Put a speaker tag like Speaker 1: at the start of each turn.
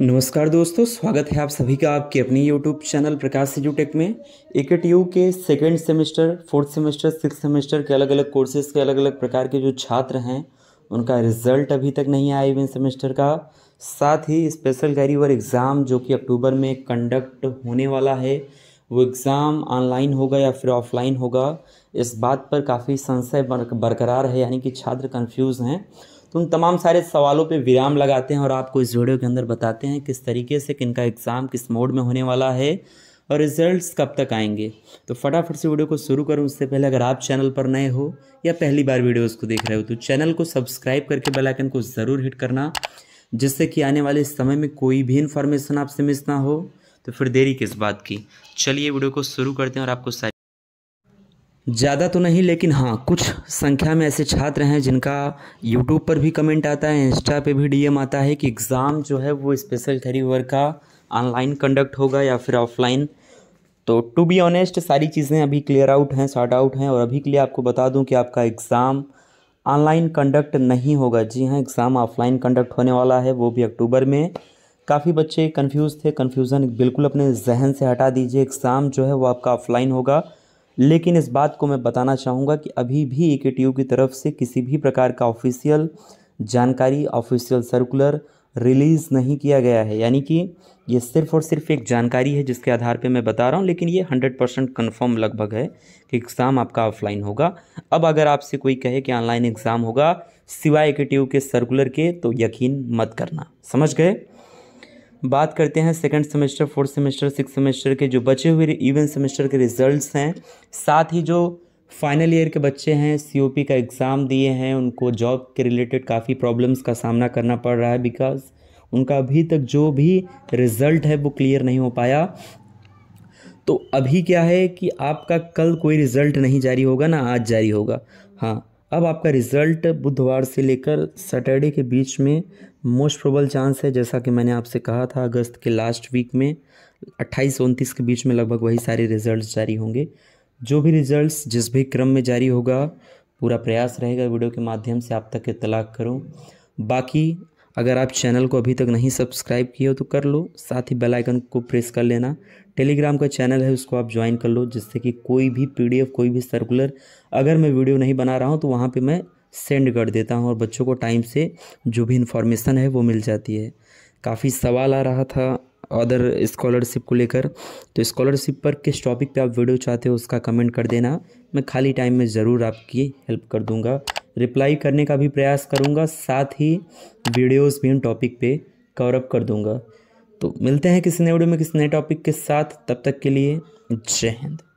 Speaker 1: नमस्कार दोस्तों स्वागत है आप सभी का आपके अपने यूट्यूब चैनल प्रकाश से टेक में एक यू के second semester fourth semester six semester के अलग अलग कोर्सेज़ के अलग अलग प्रकार के जो छात्र हैं उनका रिजल्ट अभी तक नहीं आया इवन सेमेस्टर का साथ ही स्पेशल कैरीवर एग्ज़ाम जो कि अक्टूबर में कंडक्ट होने वाला है वो एग्ज़ाम ऑनलाइन होगा या फिर ऑफलाइन होगा इस बात पर काफ़ी संशय बरकरार है यानी कि छात्र कंफ्यूज हैं तो उन तमाम सारे सवालों पे विराम लगाते हैं और आपको इस वीडियो के अंदर बताते हैं किस तरीके से किनका एग्ज़ाम किस मोड में होने वाला है और रिजल्ट्स कब तक आएंगे तो फटाफट से वीडियो को शुरू करूँ उससे पहले अगर आप चैनल पर नए हो या पहली बार वीडियोस को देख रहे हो तो चैनल को सब्सक्राइब करके बेलाइकन को ज़रूर हिट करना जिससे कि आने वाले समय में कोई भी इन्फॉर्मेशन आपसे मिस ना हो तो फिर देरी किस बात की चलिए वीडियो को शुरू करते हैं और आपको सारी ज़्यादा तो नहीं लेकिन हाँ कुछ संख्या में ऐसे छात्र हैं जिनका यूट्यूब पर भी कमेंट आता है इंस्टा पर भी डी आता है कि एग्ज़ाम जो है वो स्पेशल थ्री वर्क का ऑनलाइन कंडक्ट होगा या फिर ऑफलाइन तो टू बी ऑनेस्ट सारी चीज़ें अभी क्लियर आउट हैं शॉर्ट आउट हैं और अभी के लिए आपको बता दूं कि आपका एग्ज़ाम ऑनलाइन कंडक्ट नहीं होगा जी हाँ एग्ज़ाम ऑफलाइन कंडक्ट होने वाला है वो भी अक्टूबर में काफ़ी बच्चे कंफ्यूज थे कंफ्यूजन बिल्कुल अपने जहन से हटा दीजिए एग्ज़ाम जो है वो आपका ऑफलाइन होगा लेकिन इस बात को मैं बताना चाहूँगा कि अभी भी ए की तरफ से किसी भी प्रकार का ऑफिशियल जानकारी ऑफिशियल सर्कुलर रिलीज़ नहीं किया गया है यानी कि ये सिर्फ़ और सिर्फ एक जानकारी है जिसके आधार पे मैं बता रहा हूँ लेकिन ये 100 परसेंट कन्फर्म लगभग है कि एग्ज़ाम आपका ऑफलाइन होगा अब अगर आपसे कोई कहे कि ऑनलाइन एग्ज़ाम होगा सिवाय के के सर्कुलर के तो यकीन मत करना समझ गए बात करते हैं second semester fourth semester six semester के जो बचे हुए इवन सेमेस्टर के रिजल्ट्स हैं साथ ही जो फाइनल ईयर के बच्चे हैं सीओपी का एग्ज़ाम दिए हैं उनको जॉब के रिलेटेड काफ़ी प्रॉब्लम्स का सामना करना पड़ रहा है बिकॉज उनका अभी तक जो भी रिज़ल्ट है वो क्लियर नहीं हो पाया तो अभी क्या है कि आपका कल कोई रिज़ल्ट नहीं जारी होगा ना आज जारी होगा हाँ अब आपका रिज़ल्ट बुधवार से लेकर सैटरडे के बीच में मोस्ट प्रोबल चांस है जैसा कि मैंने आपसे कहा था अगस्त के लास्ट वीक में अट्ठाईस उनतीस के बीच में लगभग वही सारे रिज़ल्ट जारी होंगे जो भी रिजल्ट्स जिस भी क्रम में जारी होगा पूरा प्रयास रहेगा वीडियो के माध्यम से आप तक इतलाक करूँ बाकी अगर आप चैनल को अभी तक नहीं सब्सक्राइब किए हो तो कर लो साथ ही बेल आइकन को प्रेस कर लेना टेलीग्राम का चैनल है उसको आप ज्वाइन कर लो जिससे कि कोई भी पीडीएफ कोई भी सर्कुलर अगर मैं वीडियो नहीं बना रहा हूँ तो वहाँ पर मैं सेंड कर देता हूँ और बच्चों को टाइम से जो भी इन्फॉर्मेशन है वो मिल जाती है काफ़ी सवाल आ रहा था अदर स्कॉलरशिप को लेकर तो स्कॉलरशिप पर किस टॉपिक पे आप वीडियो चाहते हो उसका कमेंट कर देना मैं खाली टाइम में ज़रूर आपकी हेल्प कर दूंगा रिप्लाई करने का भी प्रयास करूंगा साथ ही वीडियोस भी उन टॉपिक पे कवर अप कर दूंगा तो मिलते हैं किसी नए वीडियो में किसी नए टॉपिक के साथ तब तक के लिए जय हिंद